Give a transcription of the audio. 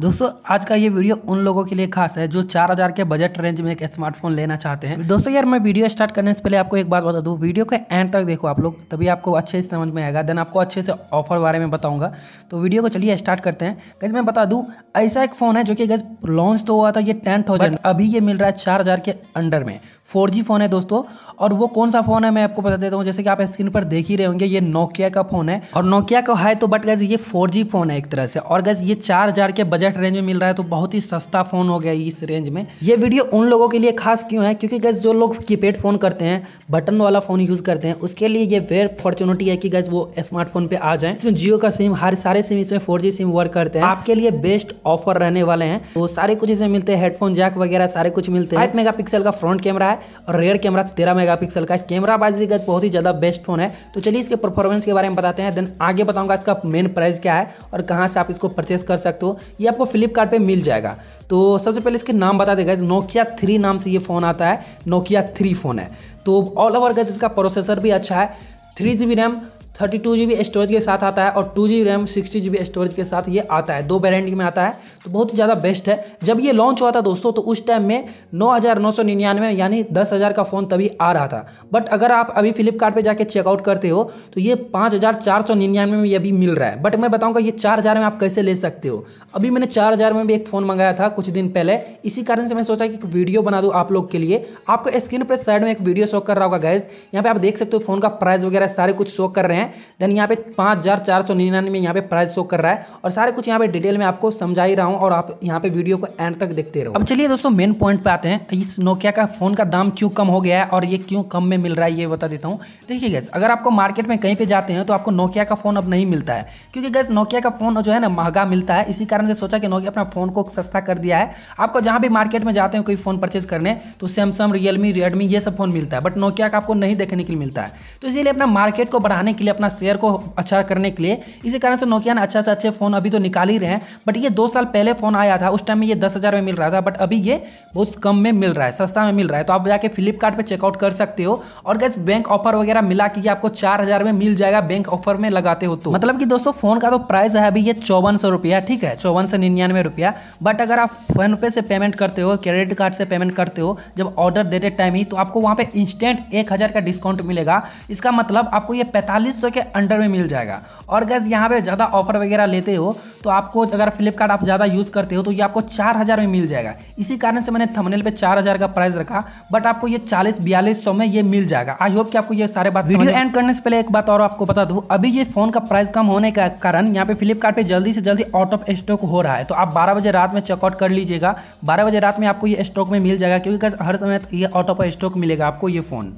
दोस्तों आज का ये वीडियो उन लोगों के लिए खास है जो 4000 के बजट रेंज में एक स्मार्टफोन लेना चाहते हैं दोस्तों यार मैं वीडियो स्टार्ट करने से पहले आपको एक बात बता दूं वीडियो के एंड तक देखो आप लोग तभी आपको अच्छे से समझ में आएगा देन आपको अच्छे से ऑफर बारे में बताऊंगा तो वीडियो को चलिए स्टार्ट करते हैं कैसे मैं बता दूँ ऐसा एक फ़ोन है जो कि गज लॉन्च तो हुआ था ये टेन अभी ये मिल रहा है चार के अंडर में फोर जी फ़ोन है दोस्तों और वो कौन सा फ़ोन है मैं आपको बता देता हूँ जैसे कि आप स्क्रीन पर देख ही रहे होंगे ये नोकिया का फ़ोन है और नोकिया का है तो बट गज ये फोर जी फ़ोन है एक तरह से और गज ये चार हज़ार के बजट रेंज में मिल रहा है तो बहुत ही सस्ता फ़ोन हो गया इस रेंज में ये वीडियो उन लोगों के लिए खास क्यों है क्योंकि गज जो लोग कीपैड फ़ोन करते हैं बटन वाला फ़ोन यूज़ करते हैं उसके लिए ये वेर अपॉर्चुनिटी है कि गज वो स्मार्टफोन पर आ जाए इसमें जियो का सिम हर सारे सिम इसमें फोर सिम वर्क करते हैं आपके लिए बेस्ट ऑफर रहने वाले हैं तो सारे कुछ इसमें मिलते हैं हेडफोन जैक वगैरह सारे कुछ मिलते हैं फाइव मेगा का फ्रंट कैमरा है है और रेयर कैमरा तेरह मेगापिक्सल का है कैमरा वाइज भी गज बहुत ही ज़्यादा बेस्ट फोन है तो चलिए इसके परफॉर्मेंस के बारे में बताते हैं देन आगे बताऊँगा इसका मेन प्राइस क्या है और कहाँ से आप इसको परचेस कर सकते हो ये आपको फ्लिपकार्ट पर मिल जाएगा तो सबसे पहले इसके नाम बता देगा नोकिया थ्री नाम से ये फ़ोन आता है नोकिया थ्री फ़ोन है तो ऑल ओवर गज इसका प्रोसेसर भी अच्छा है three G B RAM thirty two G B storage के साथ आता है और two G RAM sixty G B storage के साथ ये आता है दो वेरेंट में आता है तो बहुत ही ज़्यादा बेस्ट है जब ये लॉन्च हुआ था दोस्तों तो उस टाइम में नौ हज़ार नौ सौ निन्यानवे यानी दस हज़ार का फ़ोन तभी आ रहा था बट अगर आप अभी फ्लिपकार्ट जाके चेकआउट करते हो तो ये पाँच हज़ार चार सौ निन्यानवे में ये भी मिल रहा है बट मैं बताऊँगा ये चार हज़ार में आप कैसे ले सकते हो अभी मैंने चार हज़ार में भी एक फ़ोन मंगाया था कुछ दिन पहले इसी कारण से मैं सोचा कि वीडियो बना दूँ आप लोग के लिए आपको स्क्रीन पर साइड में एक वीडियो शो कर रहा होगा गैस यहाँ पर आप देख सकते हो फ़ोन का प्राइस वगैरह सारे कुछ शो कर रहे हैं हैं देन यहाँ पे पाँच हज़ार चार सौ निन्यानवे यहाँ पे प्राइस शो कर रहा है और सारे कुछ यहाँ पे डिटेल में आपको समझा ही रहा हूँ और आप यहाँ पे वीडियो को एंड तक देखते रहो अब चलिए दोस्तों मेन पॉइंट पे आते हैं इस नोकिया का फ़ोन का दाम क्यों कम हो गया है और ये क्यों कम में मिल रहा है ये बता देता हूँ देखिए गैस अगर आपको मार्केट में कहीं पर जाते हैं तो आपको नोकिया का फ़ोन अब नहीं मिलता है क्योंकि गैस नोकिया का फ़ोन जो है ना महंगा मिलता है इसी कारण से सोचा कि नोकिया अपना फ़ोन को सस्ता कर दिया है आपको जहाँ भी मार्केट में जाते हैं कोई फ़ोन परचेज करने तो सैमसंग रियलमी रेडमी ये सब फ़ोन मिलता है बट नोकिया का आपको नहीं देखने के लिए मिलता है तो इसीलिए अपना मार्केट को बढ़ाने के लिए अपना शेयर को अच्छा करने के लिए इसी कारण से नोकिया ने अच्छा से अच्छे फ़ोन अभी तो निकाल ही रहे हैं बट ये दो साल पहले फ़ोन आया था उस टाइम में ये दस हज़ार में मिल रहा था बट अभी ये बहुत कम में मिल रहा है सस्ता में मिल रहा है तो आप जाके फ्लिपकार्ट चेकआउट कर सकते हो और गैस बैंक ऑफर वगैरह मिला कि आपको चार में मिल जाएगा बैंक ऑफर में लगाते हो तो मतलब कि दोस्तों फ़ोन का तो प्राइस है अभी ये चौवन सौ रुपया ठीक है चौवन सौ निन्यानवे रुपया बट अगर आप फोन पे से पेमेंट करते हो क्रेडिट कार्ड से पेमेंट करते हो जब ऑर्डर देते टाइम ही तो आपको वहां पे इंस्टेंट एक हज़ार का डिस्काउंट मिलेगा इसका मतलब आपको ये पैंतालीस सौ के अंडर में मिल जाएगा और गैस यहाँ पे ज़्यादा ऑफर वगैरह लेते हो तो आपको अगर फ्लिपकार्ट आप ज़्यादा यूज़ करते हो तो ये आपको चार हज़ार में मिल जाएगा इसी कारण से मैंने थमनेल पे चार हज़ार का प्राइस रखा बट आपको ये चालीस बयालीस सौ में ये मिल जाएगा आई होप कि आपको ये सारे बात वीडियो एंड करने से पहले एक बात और आपको बता दूँ अभी ये फ़ोन का प्राइस कम होने का कारण यहाँ पे फ्लिपकार्ट जल्दी से जल्दी आउट ऑफ स्टॉक हो रहा है तो आप बारह बजे रात में चेकआउट कर लीजिएगा बारह बजे रात में आपको ये स्टॉक में मिल जाएगा क्योंकि हर समय ये आउट ऑफ स्टॉक मिलेगा आपको ये फ़ोन